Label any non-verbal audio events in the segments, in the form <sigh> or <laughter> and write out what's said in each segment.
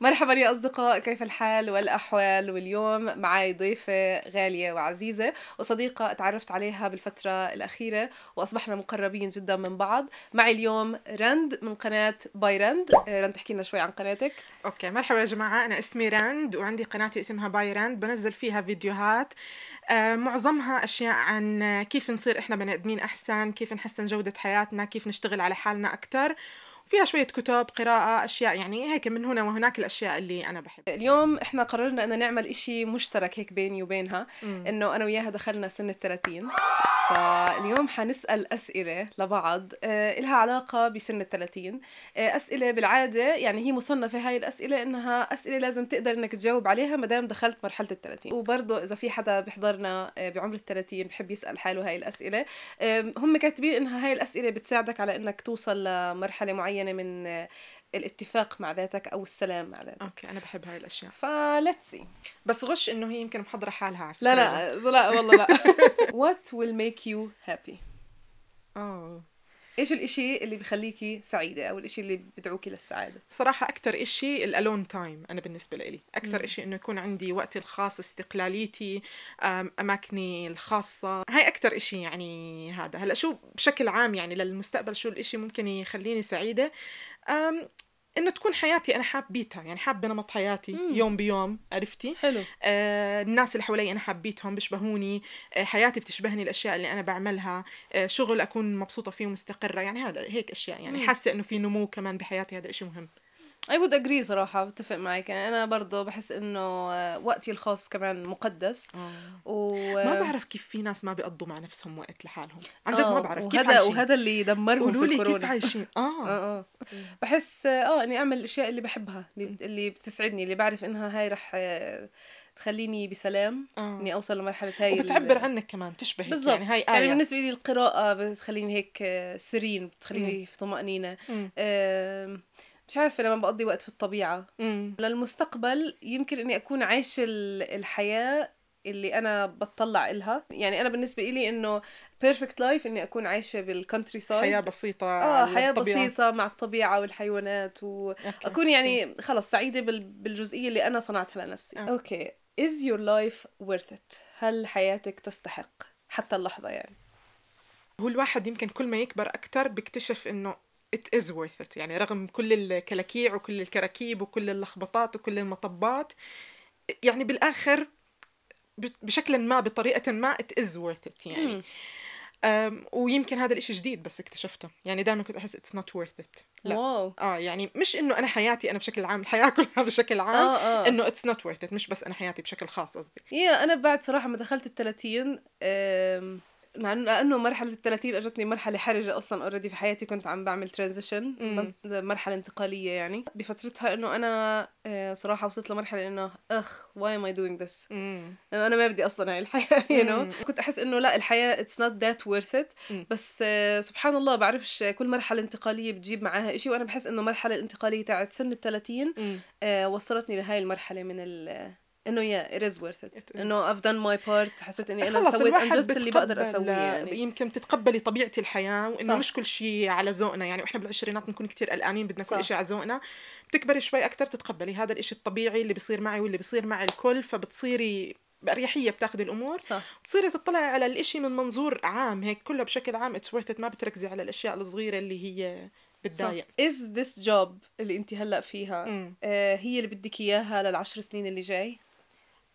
مرحبا يا أصدقاء كيف الحال والأحوال واليوم معي ضيفة غالية وعزيزة وصديقة تعرفت عليها بالفترة الأخيرة وأصبحنا مقربين جدا من بعض معي اليوم رند من قناة باي رند آه، رند تحكي لنا شوي عن قناتك أوكي مرحبا يا جماعة أنا اسمي رند وعندي قناتي اسمها باي رند بنزل فيها فيديوهات آه، معظمها أشياء عن كيف نصير إحنا بني آدمين أحسن كيف نحسن جودة حياتنا كيف نشتغل على حالنا أكثر فيها شوية كتب قراءة أشياء يعني هيك من هنا وهناك الأشياء اللي أنا بحبها اليوم إحنا قررنا إنه نعمل إشي مشترك هيك بيني وبينها إنه أنا وياها دخلنا سن الثلاثين فاليوم حنسأل أسئلة لبعض آه إلها علاقة بسن الثلاثين آه أسئلة بالعادة يعني هي مصنفة هاي الأسئلة إنها أسئلة لازم تقدر إنك تجاوب عليها ما دام دخلت مرحلة الثلاثين وبرضه إذا في حدا بحضرنا آه بعمر الثلاثين بحب يسأل حاله هاي الأسئلة آه هم كاتبين إنها هاي الأسئلة بتساعدك على إنك توصل لمرحلة معينة معينه من الاتفاق مع ذاتك او السلام مع ذاتك اوكي انا بحب هاي الاشياء فليتس سي بس غش انه هي يمكن محضره حالها على لا لا لا والله لا وات ويل ميك يو هابي ايش الاشي اللي بخليكي سعيده او الاشي اللي بدعوكي للسعاده صراحه اكثر اشي الالون تايم انا بالنسبه لي اكثر اشي انه يكون عندي وقتي الخاص استقلاليتي اماكني الخاصه هاي اكثر اشي يعني هذا هلا شو بشكل عام يعني للمستقبل شو الاشي ممكن يخليني سعيده انه تكون حياتي انا حابيتها يعني حابه نمط حياتي مم. يوم بيوم عرفتي حلو آه الناس اللي حولي انا حابيتهم بيشبهوني آه حياتي بتشبهني الاشياء اللي انا بعملها آه شغل اكون مبسوطه فيه ومستقره يعني هذا هيك اشياء يعني حاسه انه في نمو كمان بحياتي هذا إشي مهم اي وود اجري صراحه بتفق معك يعني انا برضه بحس انه آه، وقتي الخاص كمان مقدس آه. و... ما بعرف كيف في ناس ما بيقضوا مع نفسهم وقت لحالهم عن جد ما آه، بعرف كيف وهذا عايشين. وهذا اللي دمرهم قولوا لي كيف عايشين <laughs> آه. آه, بحس اه اني اعمل الاشياء اللي بحبها اللي بتسعدني اللي بعرف انها هاي رح تخليني بسلام آه. اني اوصل لمرحله هاي وبتعبر عنك كمان تشبه بالزبط. يعني هاي يعني آية. يعني بالنسبه لي القراءه بتخليني هيك سرين بتخليني في طمانينه آه مش عارفة لما بقضي وقت في الطبيعة مم. للمستقبل يمكن إني أكون عايش الحياة اللي أنا بتطلع إلها يعني أنا بالنسبة إلي إنه بيرفكت لايف إني أكون عايشة بالكونتري سايد حياة بسيطة آه حياة الطبيعة. بسيطة مع الطبيعة والحيوانات وأكون يعني خلص سعيدة بالجزئية اللي أنا صنعتها لنفسي أوكي أوكي Is your life worth it؟ هل حياتك تستحق؟ حتى اللحظة يعني هو الواحد يمكن كل ما يكبر أكتر بيكتشف إنه it is worth it يعني رغم كل الكلاكيع وكل الكراكيب وكل اللخبطات وكل المطبات يعني بالآخر بشكل ما بطريقة ما it is worth it يعني أم ويمكن هذا الإشي جديد بس اكتشفته يعني دائما كنت أحس it's not worth it لا واو. اه يعني مش انه انا حياتي انا بشكل عام الحياه <laughs> كلها بشكل عام آه آه. انه it's not worth it مش بس انا حياتي بشكل خاص قصدي يا yeah, انا بعد صراحه ما دخلت ال 30 مع لانه مرحله ال 30 اجتني مرحله حرجه اصلا اوريدي في حياتي كنت عم بعمل ترانزيشن مرحله انتقاليه يعني بفترتها انه انا آه، صراحه وصلت لمرحله انه اخ واي ام اي دوينج ذس انا ما بدي اصلا هاي الحياه يو <laughs> you know? كنت احس انه لا الحياه اتس نوت ذات ورث ات بس آه، سبحان الله بعرفش كل مرحله انتقاليه بتجيب معاها شيء وانا بحس انه المرحله الانتقاليه تاعت سن ال 30 آه، وصلتني لهي المرحله من ال انه يا ات از ورث ات انه اف دن ماي بارت حسيت اني انا سويت انجزت اللي بقدر اسويه يعني يمكن تتقبلي طبيعه الحياه وانه مش كل شيء على ذوقنا يعني واحنا بالعشرينات بنكون كثير قلقانين بدنا كل شيء على ذوقنا بتكبري شوي اكثر تتقبلي هذا الشيء الطبيعي اللي بيصير معي واللي بيصير مع الكل فبتصيري باريحيه بتاخذي الامور صح بتصيري تطلعي على الإشي من منظور عام هيك كله بشكل عام اتس ورث ما بتركزي على الاشياء الصغيره اللي هي بتضايق از ذس جوب اللي انت هلا فيها آه هي اللي بدك اياها للعشر سنين اللي جاي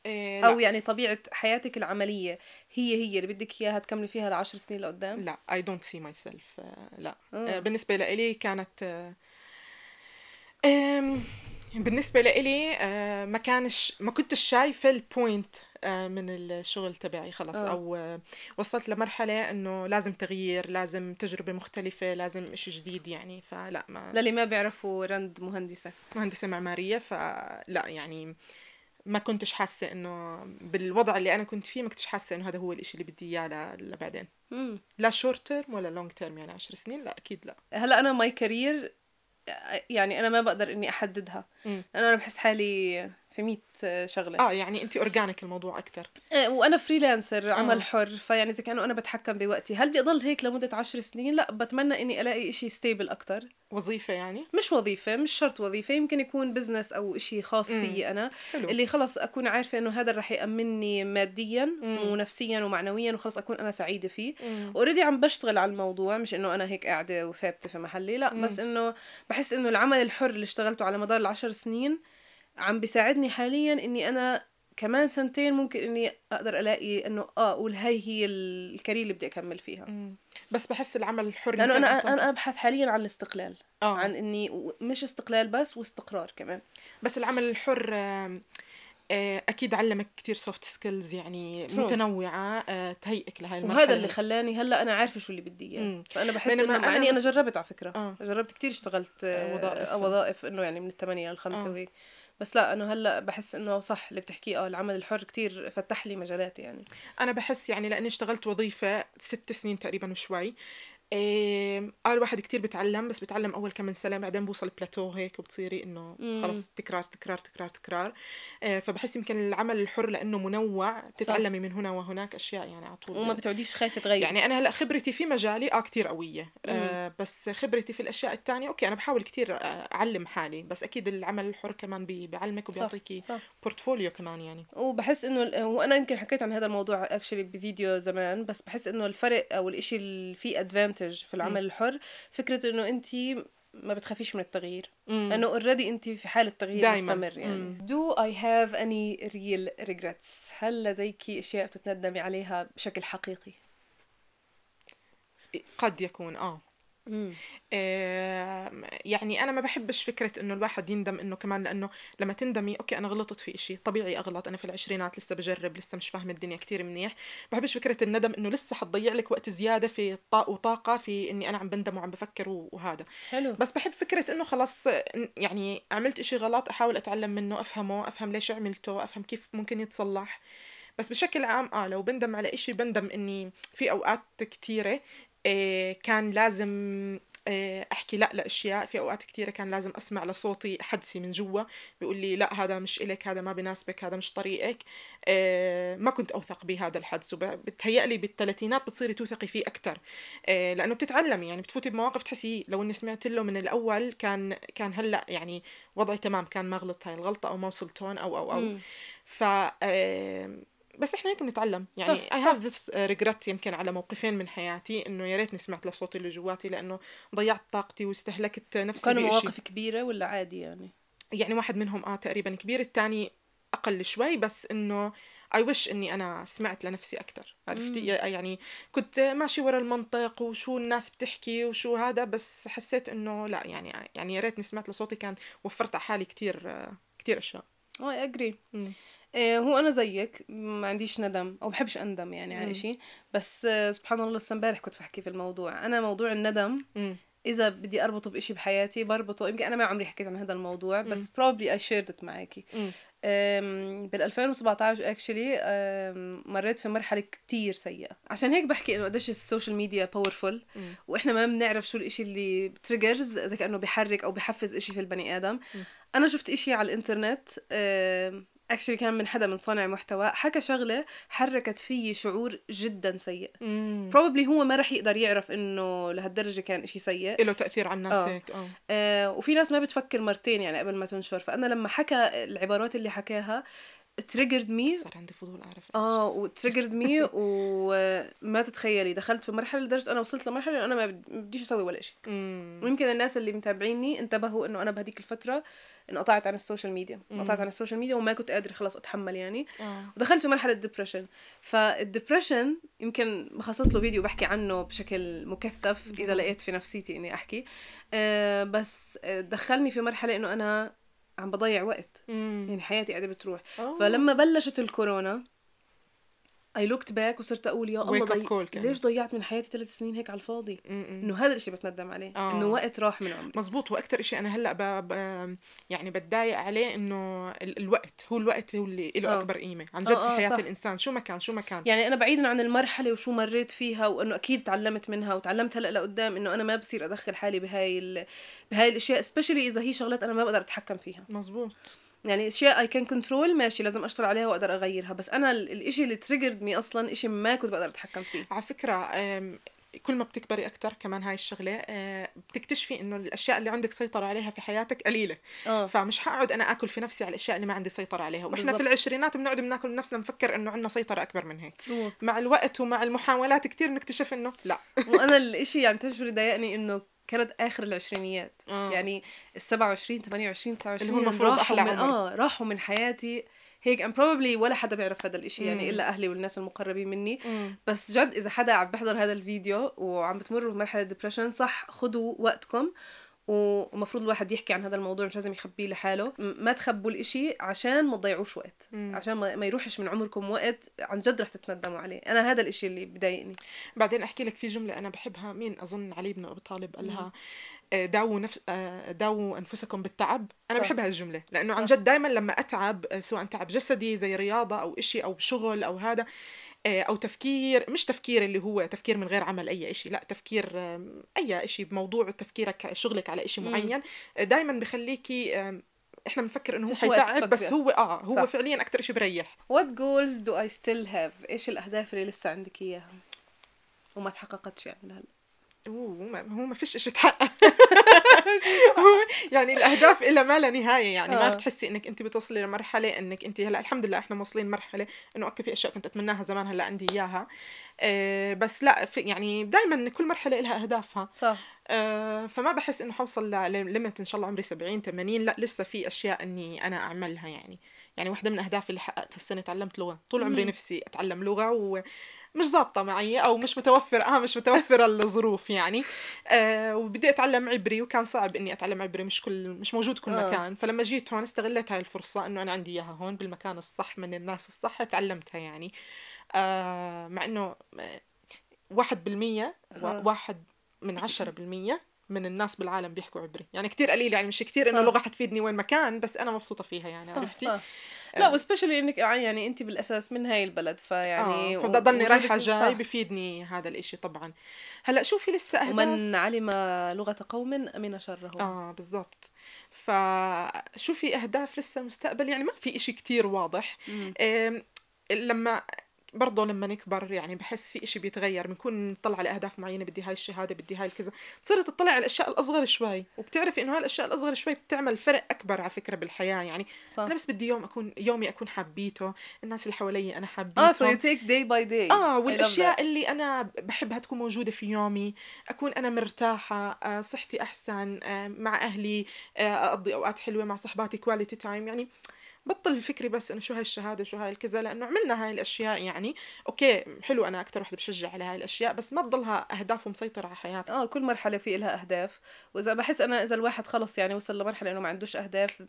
إيه او يعني طبيعه حياتك العمليه هي هي اللي بدك اياها تكملي فيها لعشر سنين لقدام لا اي دونت سي ماي سيلف لا أوه. آه، بالنسبه لإلي كانت آه، بالنسبه لإلي آه، ما كانش ما كنتش شايفه البوينت من الشغل تبعي خلص أوه. او وصلت لمرحله انه لازم تغيير لازم تجربه مختلفه لازم شيء جديد يعني فلا ما للي ما بيعرفوا رند مهندسه مهندسه معماريه فلا يعني آه ما كنتش حاسه انه بالوضع اللي انا كنت فيه ما كنتش حاسه انه هذا هو الإشي اللي بدي اياه لبعدين مم. لا شورت تيرم ولا لونج تيرم يعني 10 سنين لا اكيد لا هلا انا ماي كارير يعني انا ما بقدر اني احددها لانه انا بحس حالي في 100 شغله اه يعني انت اورجانيك الموضوع اكثر إيه، وانا فريلانسر عمل آه. حر فيعني اذا كانه انا بتحكم بوقتي هل بدي اضل هيك لمده عشر سنين لا بتمنى اني الاقي إشي ستيبل اكثر وظيفه يعني مش وظيفه مش شرط وظيفه يمكن يكون بزنس او إشي خاص مم. فيي انا حلو. اللي خلص اكون عارفه انه هذا رح يامنني ماديا مم. ونفسيا ومعنويا وخلص اكون انا سعيده فيه اوريدي عم بشتغل على الموضوع مش انه انا هيك قاعده وثابته في محلي لا مم. بس انه بحس انه العمل الحر اللي اشتغلته على مدار العشر سنين عم بيساعدني حاليا اني انا كمان سنتين ممكن اني اقدر الاقي انه اه اقول هاي هي الكارير اللي بدي اكمل فيها مم. بس بحس العمل الحر لانه انا انا ابحث حاليا عن الاستقلال آه. عن اني مش استقلال بس واستقرار كمان بس العمل الحر آه، اكيد علمك كتير سوفت سكيلز يعني True. متنوعه آه، تهيئك لهي المرحله وهذا اللي خلاني هلا انا عارفه شو اللي بدي اياه فانا بحس انه أنا, أنا, انا جربت على فكره آه. جربت كتير اشتغلت آه، وظائف وظائف انه يعني من الثمانية للخمسة آه. وهيك بس لا انه هلا بحس انه صح اللي بتحكيه اه العمل الحر كتير فتح لي مجالات يعني انا بحس يعني لاني اشتغلت وظيفه ست سنين تقريبا وشوي أه اه الواحد كتير بتعلم بس بتعلم اول كم سنه بعدين بوصل بلاتو هيك وبتصيري انه خلص تكرار تكرار تكرار تكرار اه فبحس يمكن العمل الحر لانه منوع بتتعلمي من هنا وهناك اشياء يعني على طول وما بتعوديش خايفه تغير يعني انا هلا خبرتي في مجالي اه كثير قويه آه بس خبرتي في الاشياء الثانيه اوكي انا بحاول كثير آه، اعلم حالي بس اكيد العمل الحر كمان بيعلمك وبيعطيكي بورتفوليو كمان يعني وبحس انه وانا يمكن حكيت عن هذا الموضوع اكشلي بفيديو زمان بس بحس انه الفرق او الاشي اللي فيه ادفانتج منتج في العمل الحر فكره انه انت ما بتخافيش من التغيير انه اوريدي انت في حاله تغيير دايماً. مستمر يعني دو اي هاف اني ريل ريجريتس هل لديك اشياء بتتندمي عليها بشكل حقيقي قد يكون اه مم. يعني انا ما بحبش فكره انه الواحد يندم انه كمان لانه لما تندمي اوكي انا غلطت في إشي طبيعي اغلط انا في العشرينات لسه بجرب لسه مش فاهمه الدنيا كتير منيح بحبش فكره الندم انه لسه حتضيع لك وقت زياده في طاقه وطاقه في اني انا عم بندم وعم بفكر وهذا حلو بس بحب فكره انه خلاص يعني عملت إشي غلط احاول اتعلم منه افهمه افهم ليش عملته افهم كيف ممكن يتصلح بس بشكل عام اه لو بندم على إشي بندم اني في اوقات كثيره إيه، كان لازم إيه، احكي لا لاشياء في اوقات كثيره كان لازم اسمع لصوتي حدسي من جوا بيقول لي لا هذا مش إلك هذا ما بناسبك هذا مش طريقك إيه، ما كنت اوثق بهذا الحدس وبتهيأ لي بالثلاثينات بتصيري توثقي فيه اكثر لانه بتتعلمي يعني بتفوتي بمواقف تحسي لو اني سمعت له من الاول كان كان هلا يعني وضعي تمام كان ما غلطت هاي الغلطه او ما وصلت هون او او او ف بس احنا هيك بنتعلم يعني اي هاف ذس ريجريت يمكن على موقفين من حياتي انه يا ريتني سمعت لصوتي اللي جواتي لانه ضيعت طاقتي واستهلكت نفسي كانوا مواقف كبيره ولا عادي يعني يعني واحد منهم اه تقريبا كبير الثاني اقل شوي بس انه اي وش اني انا سمعت لنفسي اكثر عرفتي مم. يعني كنت ماشي ورا المنطق وشو الناس بتحكي وشو هذا بس حسيت انه لا يعني يعني يا ريتني سمعت لصوتي كان وفرت على حالي كثير آه، كثير اشياء اي oh، اجري آه، هو انا زيك ما عنديش ندم او بحبش اندم يعني على شيء بس سبحان الله لسه امبارح كنت بحكي في الموضوع انا موضوع الندم م. اذا بدي اربطه بشيء بحياتي بربطه يمكن انا ما عمري حكيت عن هذا الموضوع بس بروبلي اي ات معاكي بال 2017 اكشلي مريت في مرحله كتير سيئه عشان هيك بحكي انه قديش السوشيال ميديا باورفول واحنا ما بنعرف شو الإشي اللي تريجرز اذا كانه بحرك او بحفز إشي في البني ادم م. انا شفت إشي على الانترنت اكشلي كان من حدا من صانع محتوى حكى شغله حركت فيي شعور جدا سيء بروبلي هو ما رح يقدر يعرف انه لهالدرجه كان إشي سيء له تاثير على الناس أوه. هيك أوه. آه وفي ناس ما بتفكر مرتين يعني قبل ما تنشر فانا لما حكى العبارات اللي حكاها تريجرد مي صار عندي فضول اعرف اه وتريجرد مي وما تتخيلي دخلت في مرحله لدرجه انا وصلت لمرحله انه انا ما بديش اسوي ولا شيء ويمكن الناس اللي متابعيني انتبهوا انه انا بهذيك الفتره انقطعت عن السوشيال ميديا انقطعت عن السوشيال ميديا وما كنت قادره خلاص اتحمل يعني آه. ودخلت في مرحله ديبرشن فالدبرشن يمكن بخصص له فيديو بحكي عنه بشكل مكثف اذا لقيت في نفسيتي اني احكي آه بس آه، دخلني في مرحله انه انا عم بضيع وقت مم. يعني حياتي قاعده بتروح أوه. فلما بلشت الكورونا اي لوكت باك وصرت اقول يا الله ضي... ليش ضيعت من حياتي ثلاث سنين هيك على الفاضي انه هذا الشيء بتندم عليه آه. انه وقت راح من عمري مزبوط واكثر شيء انا هلا ب... ب... يعني بتضايق عليه انه ال... الوقت هو الوقت هو اللي له آه. اكبر قيمه عن جد آه آه في حياه صح. الانسان شو ما كان شو ما كان يعني انا بعيدا عن المرحله وشو مريت فيها وانه اكيد تعلمت منها وتعلمت هلا لقدام انه انا ما بصير ادخل حالي بهاي ال... بهاي الاشياء سبيشلي اذا هي شغلات انا ما بقدر اتحكم فيها مزبوط يعني اشياء اي كان كنترول ماشي لازم اشتغل عليها واقدر اغيرها بس انا الاشي اللي تريجرد مي اصلا اشي ما كنت بقدر اتحكم فيه على فكره كل ما بتكبري اكثر كمان هاي الشغله آه، بتكتشفي انه الاشياء اللي عندك سيطره عليها في حياتك قليله أوه. فمش حقعد انا اكل في نفسي على الاشياء اللي ما عندي سيطره عليها واحنا بالزبط. في العشرينات بنقعد بناكل نفسنا مفكر انه عندنا سيطره اكبر من هيك مع الوقت ومع المحاولات كثير بنكتشف انه لا وانا <laughs> الاشي يعني تجربه ضايقني انه كانت اخر العشرينيات آه. يعني ال 27 28 29 اللي هو المفروض احلى من... عمر اه راحوا من حياتي هيك ام بروبلي ولا حدا بيعرف هذا الاشي يعني الا اهلي والناس المقربين مني مم. بس جد اذا حدا عم بحضر هذا الفيديو وعم بتمر بمرحله ديبرشن صح خذوا وقتكم ومفروض الواحد يحكي عن هذا الموضوع مش لازم يخبيه لحاله ما تخبوا الإشي عشان ما تضيعوش وقت مم. عشان ما يروحش من عمركم وقت عن جد رح تتندموا عليه انا هذا الإشي اللي بضايقني بعدين احكي لك في جمله انا بحبها مين اظن علي بن ابي طالب قالها آه، داووا نفس آه، داووا انفسكم بالتعب انا صح. بحب هالجمله لانه صح. عن جد دائما لما اتعب آه، سواء تعب جسدي زي رياضه او إشي او شغل او هذا آه، او تفكير مش تفكير اللي هو تفكير من غير عمل اي شيء لا تفكير اي شيء بموضوع تفكيرك شغلك على شيء معين آه، دائما بخليكي احنا بنفكر انه هو حيتعب بس هو اه هو صح. فعليا اكثر شيء بريح وات جولز دو اي ستيل هاف ايش الاهداف اللي لسه عندك اياها وما تحققتش يعني هلا هو ما فيش شيء يتحقق <laughs> يعني الاهداف الا ما لا نهايه يعني ما آه. بتحسي انك انت بتوصلي لمرحله انك انت هلا الحمد لله احنا موصلين مرحله انه اوكي في اشياء كنت اتمناها زمان هلا عندي اياها أه بس لا في يعني دائما كل مرحله لها اهدافها صح أه فما بحس انه حوصل لليمت ان شاء الله عمري 70 80 لا لسه في اشياء اني انا اعملها يعني يعني واحدة من أهدافي اللي حققتها السنة تعلمت لغة طول عمري نفسي أتعلم لغة و... مش ضابطه معي او مش متوفر اه مش متوفره الظروف يعني آه وبدي اتعلم عبري وكان صعب اني اتعلم عبري مش كل مش موجود كل آه. مكان فلما جيت هون استغلت هاي الفرصه انه انا عندي اياها هون بالمكان الصح من الناس الصح تعلمتها يعني آه مع انه آه، واحد بالمية آه. واحد من عشرة بالمية من الناس بالعالم بيحكوا عبري يعني كتير قليل يعني مش كتير انه لغه حتفيدني وين مكان بس انا مبسوطه فيها يعني صح عرفتي صح. لا وسبشلي آه. انك آه، يعني انت بالاساس من هاي البلد فيعني آه فبدي اضلني رايحه جاي بفيدني هذا الاشي طبعا هلا شوفي لسه اهداف ومن علم لغه قوم امن شرهم اه بالضبط فشوفي اهداف لسه مستقبل يعني ما في اشي كتير واضح لما برضه لما نكبر يعني بحس في إشي بيتغير بنكون نطلع على أهداف معينة بدي هاي الشهادة بدي هاي الكذا صرت تطلع على الأشياء الأصغر شوي وبتعرفي إنه هالأشياء الأصغر شوي بتعمل فرق أكبر على فكرة بالحياة يعني صح. أنا بس بدي يوم أكون يومي أكون حبيته الناس اللي حوالي أنا حبيته اه سو يو تيك داي باي داي اه والأشياء اللي أنا بحبها تكون موجودة في يومي أكون أنا مرتاحة آه، صحتي أحسن آه، مع أهلي آه، أقضي أوقات حلوة مع صحباتي كواليتي تايم يعني بطل الفكري بس انه شو هاي الشهاده وشو هاي الكذا لانه عملنا هاي الاشياء يعني اوكي حلو انا اكثر وحده بشجع على هاي الاشياء بس ما تضلها اهداف مسيطره على حياتك اه كل مرحله في لها اهداف واذا بحس انا اذا الواحد خلص يعني وصل لمرحله انه ما عندوش اهداف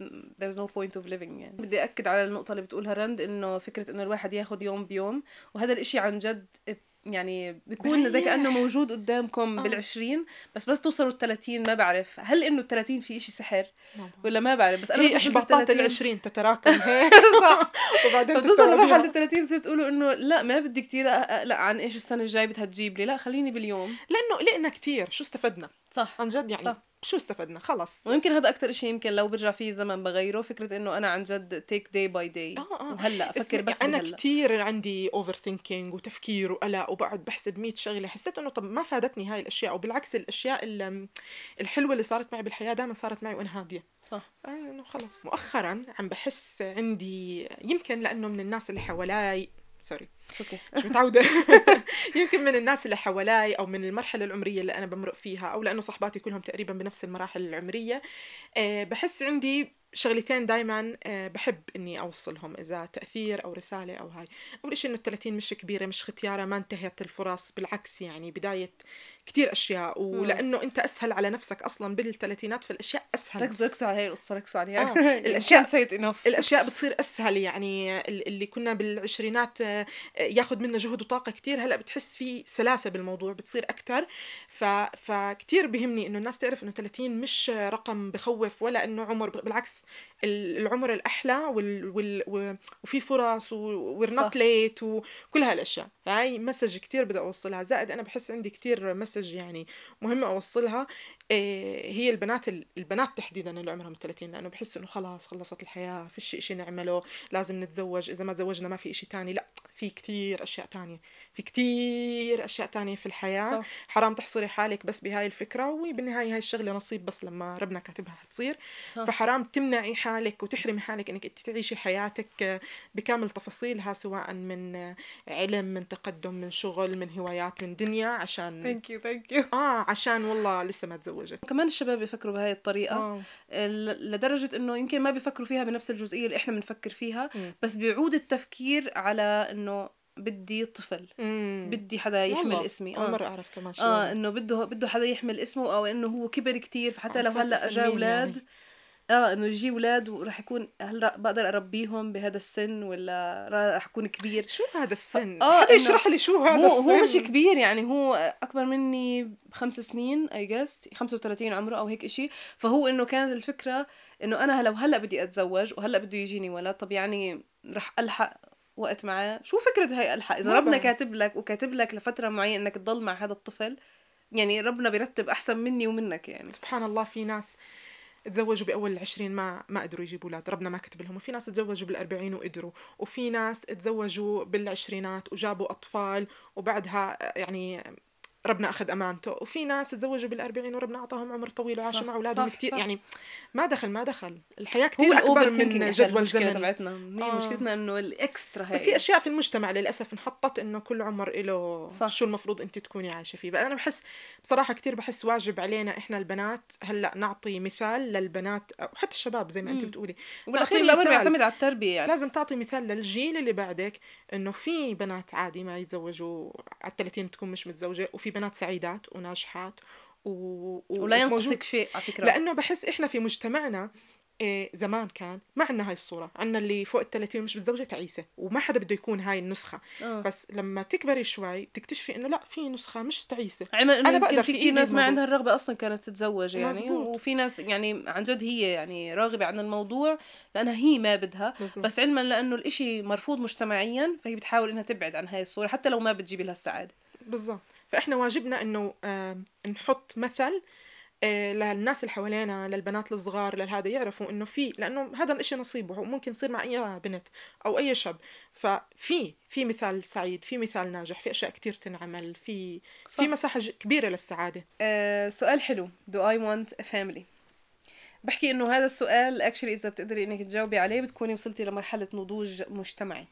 there's no point of living يعني بدي اكد على النقطه اللي بتقولها رند انه فكره انه الواحد ياخذ يوم بيوم وهذا الاشي عن جد يعني بيكون زي كانه <laughs> موجود قدامكم آه. بالعشرين بس بس توصلوا 30 ما بعرف هل انه 30 في إشي سحر ولا ما بعرف بس انا هي احباطات 20 تتراكم <laughs> هيك صح <laughs> وبعدين بتوصل لمرحله 30 بصير تقولوا انه لا ما بدي كثير اقلق عن ايش السنه الجايه بدها تجيب لي لا خليني باليوم لانه قلقنا كثير شو استفدنا صح عن جد يعني صح. شو استفدنا خلص ويمكن هذا اكثر شيء يمكن لو برجع فيه زمن بغيره فكره انه انا عن جد تيك داي باي داي وهلا افكر بس انا كثير عندي اوفر ثينكينج وتفكير وقلق وبقعد بحسب 100 شغله حسيت انه طب ما فادتني هاي الاشياء وبالعكس الاشياء الحلوه اللي صارت معي بالحياه دائما صارت معي وانا هاديه صح انه خلص مؤخرا عم بحس عندي يمكن لانه من الناس اللي حوالي سوري اوكي مش متعوده <laughs> <laughs> يمكن من الناس اللي حوالي او من المرحله العمريه اللي انا بمرق فيها او لانه صحباتي كلهم تقريبا بنفس المراحل العمريه آه، بحس عندي شغلتين دائما آه، بحب اني اوصلهم اذا تاثير او رساله او هاي اول شيء انه ال30 مش كبيره مش ختياره ما انتهت الفرص بالعكس يعني بدايه كثير اشياء ولانه انت اسهل على نفسك اصلا بالثلاثينات فالاشياء اسهل ركزوا ركزوا على هي القصه ركزوا عليها آه. <laughs> الاشياء سيد انف <laughs> الاشياء بتصير اسهل يعني اللي كنا بالعشرينات آه، ياخذ منا جهد وطاقه كثير هلا بتحس في سلاسه بالموضوع بتصير اكثر ف... فكتير بهمني انه الناس تعرف انه 30 مش رقم بخوف ولا انه عمر بالعكس العمر الاحلى وال وال وفي فرص وير نوت ليت وكل هالاشياء هاي مسج كتير بدي اوصلها زائد انا بحس عندي كتير مسج يعني مهم اوصلها إيه، هي البنات البنات تحديدا اللي عمرهم 30 لانه بحس انه خلاص خلصت الحياه في شيء نعمله لازم نتزوج اذا ما تزوجنا ما في شيء تاني لا في كتير اشياء تانية في كتير اشياء تانية في الحياه صح. حرام تحصري حالك بس بهاي الفكره وبالنهايه هاي الشغله نصيب بس لما ربنا كاتبها حتصير صح. فحرام تمنعي حالك وتحرمي حالك انك انت تعيشي حياتك بكامل تفاصيلها سواء من علم من تقدم من شغل من هوايات من دنيا عشان ثانك يو ثانك يو اه عشان والله لسه ما تزوج متزوجة كمان الشباب بيفكروا بهاي الطريقه لدرجه انه يمكن ما بيفكروا فيها بنفس الجزئيه اللي احنا بنفكر فيها بس بيعود التفكير على انه بدي طفل مم. بدي حدا يحمل والله. اسمي اول آه. مره اعرف كمان شو اه انه بده بده حدا يحمل اسمه او انه هو كبر كتير فحتى لو هلا اجا يعني. اولاد يعني. اه انه يجي اولاد وراح يكون هل بقدر اربيهم بهذا السن ولا راح اكون كبير شو هذا السن؟ اه, آه، حدا يشرح لي شو هذا السن هو مش كبير يعني هو اكبر مني بخمس سنين اي جاست 35 عمره او هيك إشي فهو انه كانت الفكره انه انا لو هلا بدي اتزوج وهلا بده يجيني ولد طب يعني راح الحق وقت معاه شو فكره هاي الحق اذا ربنا كاتب لك وكاتب لك لفتره معينه انك تضل مع هذا الطفل يعني ربنا بيرتب احسن مني ومنك يعني سبحان الله في ناس تزوجوا باول العشرين ما ما قدروا يجيبوا اولاد ربنا ما كتب لهم وفي ناس تزوجوا بالاربعين وقدروا وفي ناس تزوجوا بالعشرينات وجابوا اطفال وبعدها يعني ربنا اخذ امانته وفي ناس تزوجوا بالأربعين وربنا اعطاهم عمر طويل وعاشوا مع اولادهم كثير يعني ما دخل ما دخل الحياه كثير اكبر من جدول المشكله تبعتنا هي آه. مشكلتنا انه الاكسترا هي بس هي اشياء في المجتمع للاسف انحطت انه كل عمر له صح. شو المفروض انت تكوني عايشه فيه بقى انا بحس بصراحه كثير بحس واجب علينا احنا البنات هلا نعطي مثال للبنات وحتى الشباب زي ما انت بتقولي بالاخير الامر بيعتمد على التربيه يعني. لازم تعطي مثال للجيل اللي بعدك انه في بنات عادي ما يتزوجوا على 30 تكون مش متزوجه وفي بنات سعيدات وناجحات و... و... ولا ينقصك شيء على فكره لانه بحس احنا في مجتمعنا إيه، زمان كان ما عندنا هاي الصورة عندنا اللي فوق الثلاثين مش متزوجة تعيسة وما حدا بده يكون هاي النسخة أوه. بس لما تكبري شوي بتكتشفي انه لا في نسخة مش تعيسة علما انه بقدر في ناس ما عندها الرغبة اصلا كانت تتزوج يعني مزبوط. وفي ناس يعني عن جد هي يعني راغبة عن الموضوع لانها هي ما بدها مزبوط. بس علما لانه الاشي مرفوض مجتمعيا فهي بتحاول انها تبعد عن هاي الصورة حتى لو ما بتجيب لها السعادة بالظبط فإحنا واجبنا إنه نحط مثل آه، للناس اللي حوالينا للبنات الصغار لهذا يعرفوا انه في لانه هذا الاشي نصيبه وممكن يصير مع اي بنت او اي شاب ففي في مثال سعيد في مثال ناجح في اشياء كتير تنعمل في صح. في مساحه كبيره للسعاده أه سؤال حلو do I want a family بحكي انه هذا السؤال اكشلي اذا بتقدري انك تجاوبي عليه بتكوني وصلتي لمرحله نضوج مجتمعي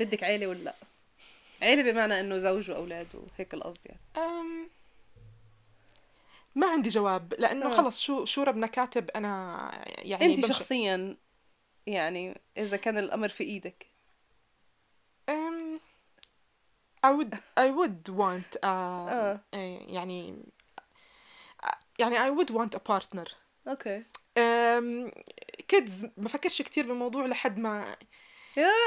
بدك عيله ولا لا عيلة يعني بمعنى انه زوج واولاد وهيك القصد يعني أم... ما عندي جواب لانه آه. خلص شو شو ربنا كاتب انا يعني انت بمشي. شخصيا يعني اذا كان الامر في ايدك أم... I would I would want a, آه. إيه، يعني يعني I would want a partner اوكي okay. كيدز بفكرش كتير بالموضوع لحد ما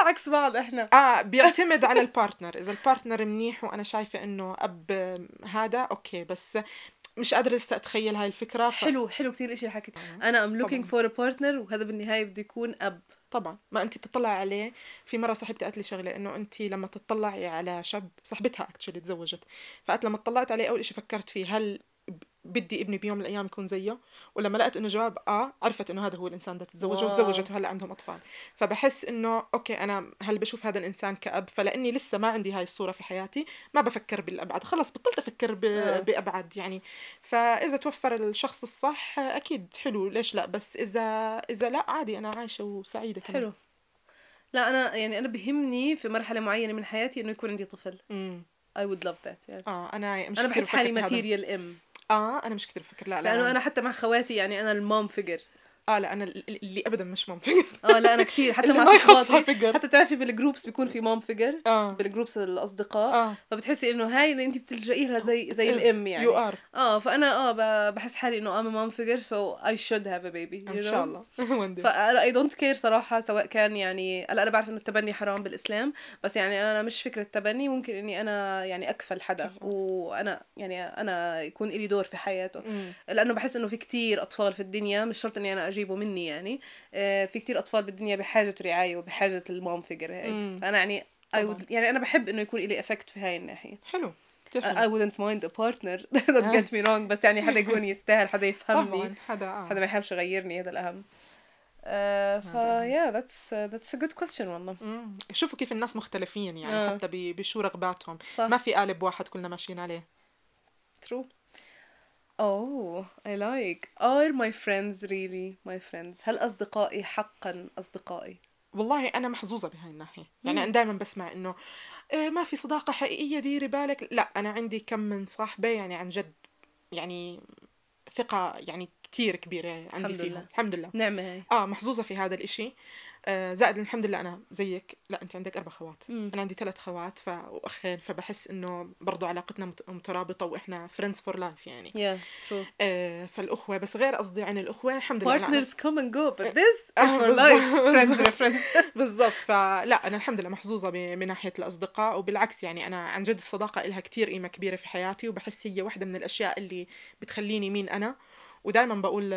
عكس بعض احنا اه بيعتمد على البارتنر اذا البارتنر منيح وانا شايفه انه اب هذا اوكي بس مش قادره لسه اتخيل هاي الفكره ف... حلو حلو كثير الشيء اللي حكيت انا ام لوكينج فور بارتنر وهذا بالنهايه بده يكون اب طبعا ما انت بتطلع عليه في مره صاحبتي قالت لي شغله انه انت لما تطلعي على شاب صاحبتها اكشلي تزوجت فقالت لما اطلعت عليه اول شيء فكرت فيه هل بدي ابني بيوم من الايام يكون زيه ولما لقت انه جواب اه عرفت انه هذا هو الانسان ده تتزوجه وتزوجت وهلا عندهم اطفال فبحس انه اوكي انا هل بشوف هذا الانسان كاب فلاني لسه ما عندي هاي الصوره في حياتي ما بفكر بالابعد خلص بطلت افكر ب... آه. بابعد يعني فاذا توفر الشخص الصح اكيد حلو ليش لا بس اذا اذا لا عادي انا عايشه وسعيده كمان حلو لا انا يعني انا بهمني في مرحله معينه من حياتي انه يكون عندي طفل امم اي وود لاف ذات يعني اه انا مش انا بحس حالي ماتيريال ام اه انا مش كثير بفكر لا لانه لا. انا حتى مع خواتي يعني انا المام فيجر اه لا انا اللي ابدا مش مام فيجر اه لا انا كثير حتى ما صحباتي حتى بتعرفي بالجروبس بيكون في مام فيجر آه. بالجروبس الاصدقاء آه. فبتحسي انه هاي اللي انت بتلجئي لها زي زي الام يعني يو ار اه فانا اه بحس حالي انه ام مام فيجر سو اي شود هاف ا بيبي ان شاء الله فانا اي دونت كير صراحه سواء كان يعني هلا انا بعرف انه التبني حرام بالاسلام بس يعني انا مش فكره تبني ممكن اني انا يعني اكفل حدا وانا يعني انا يكون لي دور في حياته لانه بحس انه في كتير اطفال في الدنيا مش شرط اني انا اجيبه مني يعني آه، في كتير اطفال بالدنيا بحاجه رعايه وبحاجه المام فيجر هاي مم. فانا يعني I would, يعني انا بحب انه يكون لي افكت في هاي الناحيه حلو I wouldn't mind a partner <laughs> don't get me wrong بس يعني حدا يكون <laughs> يستاهل حدا يفهمني طبعا حدا آه. حدا ما يحبش يغيرني هذا الأهم يا ذاتس ذاتس ا جود كويستشن والله شوفوا كيف الناس مختلفين يعني آه. حتى بشو رغباتهم صح. ما في قالب واحد كلنا ماشيين عليه ترو Oh, I like. Are my friends really my friends؟ هل أصدقائي حقا أصدقائي؟ والله أنا محظوظة بهاي الناحية يعني أنا دائما بسمع إنه إيه ما في صداقة حقيقية ديري بالك لا أنا عندي كم من صاحبة يعني عن جد يعني ثقة يعني كتير كبيرة عندي الحمد فيهم لله. الحمد لله نعمة هاي اه محظوظة في هذا الإشي آه، زائد الحمد لله انا زيك لا انت عندك اربع خوات مم. انا عندي ثلاث خوات ف... واخين فبحس انه برضو علاقتنا مت... مترابطه واحنا فريندز فور لايف يعني yeah, true. آه فالاخوه بس غير قصدي عن الاخوه الحمد لله بارتنرز كوم اند جو بس ذس فور لايف فريندز بالضبط <laughs> فلا انا الحمد لله محظوظه ب... من ناحيه الاصدقاء وبالعكس يعني انا عن جد الصداقه لها كثير قيمه كبيره في حياتي وبحس هي واحده من الاشياء اللي بتخليني مين انا ودائما بقول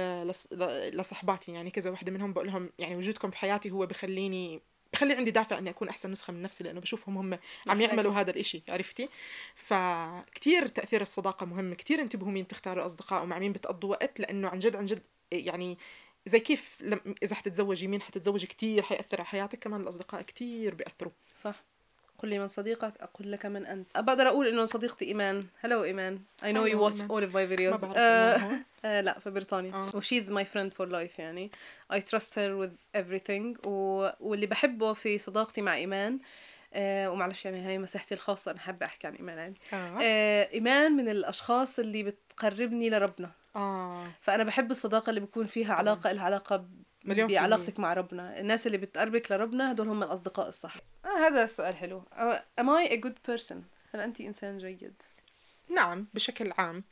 لصحباتي يعني كذا وحده منهم بقول لهم يعني وجودكم بحياتي هو بخليني بخلي عندي دافع اني اكون احسن نسخه من نفسي لانه بشوفهم هم عم يعملوا هذا الإشي عرفتي فكتير تاثير الصداقه مهم كتير انتبهوا مين تختاروا اصدقاء ومع مين بتقضوا وقت لانه عن جد عن جد يعني زي كيف لم اذا حتتزوجي مين حتتزوجي كتير حياثر على حياتك كمان الاصدقاء كتير بياثروا صح قل لي من صديقك أقول لك من أنت بقدر أقول إنه صديقتي إيمان هلو إيمان اي نو يو واتش اول اوف ماي فيديوز لا في بريطانيا وشي وشيز ماي فريند فور لايف يعني اي تراست هير وذ everything و... واللي بحبه في صداقتي مع إيمان آه ومعلش يعني هاي مساحتي الخاصة أنا حابة أحكي عن إيمان يعني آه. آه إيمان من الأشخاص اللي بتقربني لربنا آه. فأنا بحب الصداقة اللي بيكون فيها علاقة آه. لها علاقة مليون بعلاقتك مع ربنا الناس اللي بتقربك لربنا هدول هم الاصدقاء الصح آه هذا سؤال حلو am I a good person هل انت انسان جيد نعم بشكل عام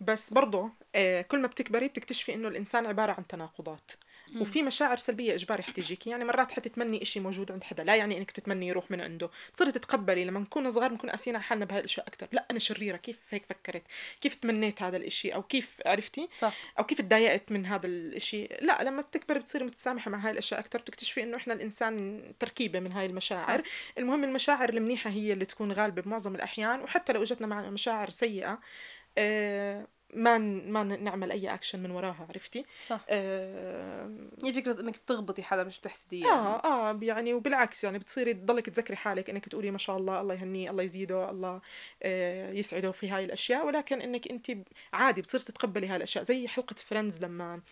بس برضو آه، كل ما بتكبري بتكتشفي انه الانسان عباره عن تناقضات وفي مشاعر سلبيه اجباري حتجيكي يعني مرات حتتمني إشي موجود عند حدا لا يعني انك تتمني يروح من عنده بتصيري تتقبلي لما نكون صغار بنكون قاسيين على حالنا بهالاشياء اكثر لا انا شريره كيف هيك فكرت كيف تمنيت هذا الإشي او كيف عرفتي صح. او كيف تضايقت من هذا الإشي لا لما بتكبري بتصيري متسامحه مع هاي الاشياء اكثر بتكتشفي انه احنا الانسان تركيبه من هاي المشاعر صح. المهم المشاعر المنيحه هي اللي تكون غالبه بمعظم الاحيان وحتى لو اجتنا مع مشاعر سيئه آه ما ما نعمل اي اكشن من وراها عرفتي صح آه هي فكره انك بتغبطي حدا مش بتحسديه آه، يعني. اه اه يعني وبالعكس يعني بتصيري تضلك تذكري حالك انك تقولي ما شاء الله الله يهنيه الله يزيده الله آه يسعده في هاي الاشياء ولكن انك انت عادي بتصير تتقبلي هاي الاشياء زي حلقه فريندز لما آه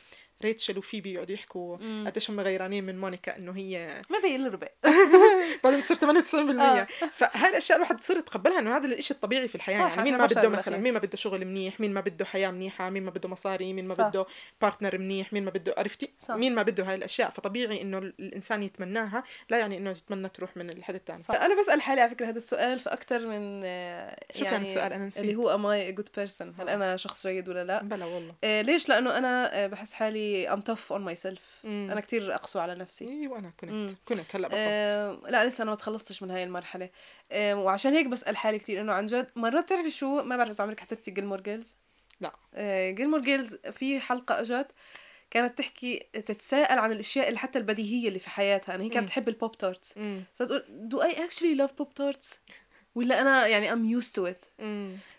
ريتشل وفيبي يقعدوا يحكوا قديش هم غيرانين من مونيكا انه هي ما بين الربع <laughs> بعدين بتصير 98% آه. فهالاشياء الواحد بصير يتقبلها انه هذا الشيء الطبيعي في الحياه يعني مين ما بده مثلا مين ما بده شغل منيح مين ما بده حياه منيحه مين ما بده مصاري مين ما صح. بده بارتنر منيح مين ما بده عرفتي مين ما بده هاي الاشياء فطبيعي انه الانسان يتمناها لا يعني انه تتمنى تروح من الحد الثاني انا بسال حالي على فكره هذا السؤال في اكثر من آه، شو كان يعني السؤال انا نسيت اللي هو اماي جود بيرسون هل آه. انا شخص جيد ولا لا بلا والله ليش لانه انا بحس حالي ام تف اون ماي سيلف انا كثير اقسو على نفسي اي وانا كنت مم. كنت هلا بطلت آه لا لسه انا ما تخلصتش من هاي المرحله آه وعشان هيك بسال حالي كثير انه عن جد مرات بتعرفي شو ما بعرف اذا عمرك حضرتي جيلمور جيلز لا آه جيلمور جيلز في حلقه اجت كانت تحكي تتساءل عن الاشياء اللي حتى البديهيه اللي في حياتها انا يعني هي كانت تحب البوب تارتس فتقول دو اي اكشلي لاف بوب تارتس ولا انا يعني ام يوز تو ات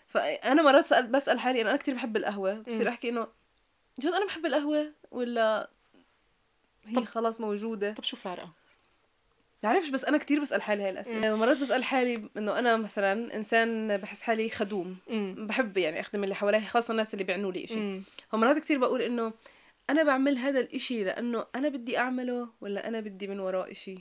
فانا مرات بسال حالي أنا كثير بحب القهوه بصير احكي انه جد انا بحب القهوه ولا هي طب خلاص موجوده طب شو فارقه بعرفش بس انا كتير بسال حالي هاي الاسئله مرات بسال حالي انه انا مثلا انسان بحس حالي خدوم مم. بحب يعني اخدم اللي حوالي خاصه الناس اللي بيعنوا لي شيء مرات كتير بقول انه انا بعمل هذا الاشي لانه انا بدي اعمله ولا انا بدي من وراء اشي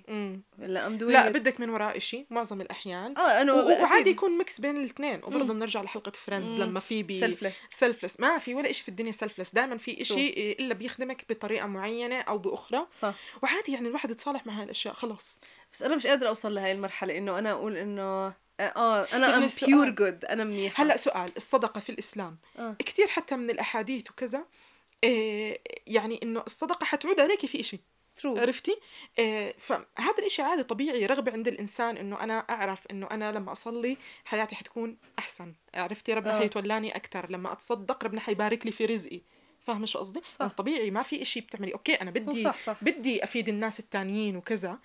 ولا ام لا بدك من وراء اشي معظم الاحيان اه انا وعادي يكون ميكس بين الاثنين وبرضه بنرجع لحلقه فريندز لما في بي سيلفلس سيلفلس ما في ولا اشي في الدنيا سيلفلس دائما في اشي الا بيخدمك بطريقه معينه او باخرى صح وعادي يعني الواحد يتصالح مع هالاشياء خلص بس انا مش قادره اوصل لهي المرحله انه انا اقول انه اه, آه، انا ام بيور جود انا منيحه هلا سؤال الصدقه في الاسلام آه. كثير حتى من الاحاديث وكذا آه، يعني انه الصدقه حتعود عليكي في شيء عرفتي؟ آه، فهذا الإشي عادي طبيعي رغبة عند الإنسان إنه أنا أعرف إنه أنا لما أصلي حياتي حتكون أحسن، عرفتي؟ ربنا آه. حيتولاني أكثر، لما أتصدق ربنا حيبارك لي في رزقي، فاهمة شو قصدي؟ طبيعي ما في إشي بتعملي، أوكي أنا بدي صح صح. بدي أفيد الناس التانيين وكذا،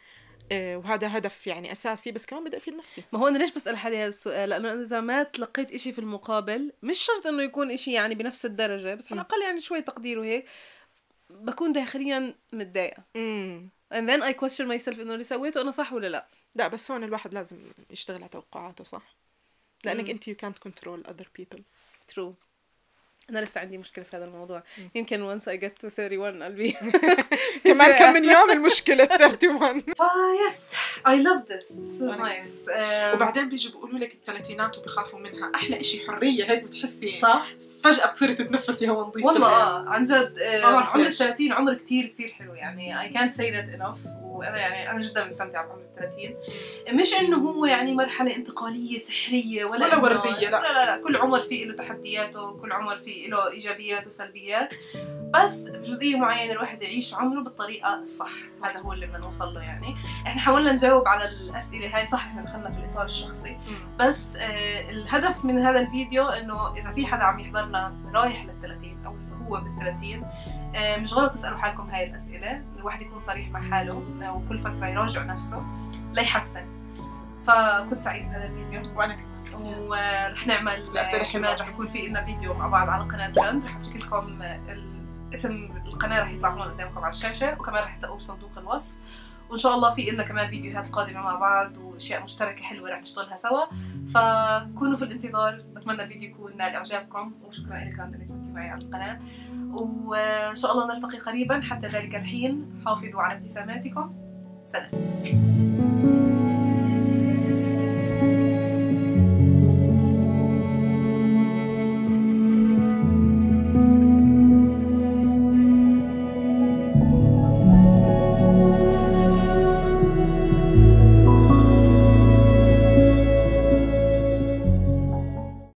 آه، وهذا هدف يعني اساسي بس كمان بدي افيد نفسي ما هو انا ليش بسال حالي هذا السؤال لانه انا اذا ما تلقيت إشي في المقابل مش شرط انه يكون إشي يعني بنفس الدرجه بس على الاقل يعني شوي تقدير وهيك بكون داخليا متضايقه امم and then I question myself انه اللي سويته انا صح ولا لا لا بس هون الواحد لازم يشتغل على توقعاته صح لانك انت يو كانت كنترول اذر بيبل ترو انا لسه عندي مشكله في هذا الموضوع يمكن وانس اي جت تو 31 قلبي كمان <laughs> كم من يوم المشكله 31 <laughs> <laughs> فا يس اي لاف ذس سو نايس وبعدين بيجي بيقولوا لك الثلاثينات وبخافوا منها احلى شيء حريه هيك بتحسي صح فجاه بتصيري تتنفسي هوا نظيف والله اه يعني. عن جد آه، آه، عمر 30 عمر كثير كثير حلو يعني اي كانت سي ذات انف وانا يعني انا جدا مستمتعه بعمر 30 مش انه هو يعني مرحله انتقاليه سحريه ولا ولا ورديه لا. لا لا لا كل عمر فيه له تحدياته كل عمر فيه له ايجابيات وسلبيات بس بجزئية معينة الواحد يعيش عمره بالطريقة الصح هذا هو اللي بدنا نوصل له يعني احنا حاولنا نجاوب على الأسئلة هاي صح احنا دخلنا في الإطار الشخصي بس آه الهدف من هذا الفيديو انه إذا في حدا عم يحضرنا رايح لل 30 أو هو بال 30 آه، مش غلط تسألوا حالكم هاي الأسئلة الواحد يكون صريح مع حاله آه، وكل فترة يراجع نفسه ليحسن فكنت سعيد بهذا الفيديو وأنا كنت يعني. ورح نعمل الاسئله حماد رح يكون في لنا فيديو مع بعض على قناه ترند رح اترك لكم اسم القناه رح يطلع هون قدامكم على الشاشه وكمان رح تلاقوه بصندوق الوصف وان شاء الله في لنا كمان فيديوهات قادمه مع بعض واشياء مشتركه حلوه رح نشتغلها سوا فكونوا في الانتظار بتمنى الفيديو يكون نال اعجابكم وشكرا لك رند انك كنتي معي على القناه وان شاء الله نلتقي قريبا حتى ذلك الحين حافظوا على ابتساماتكم سلام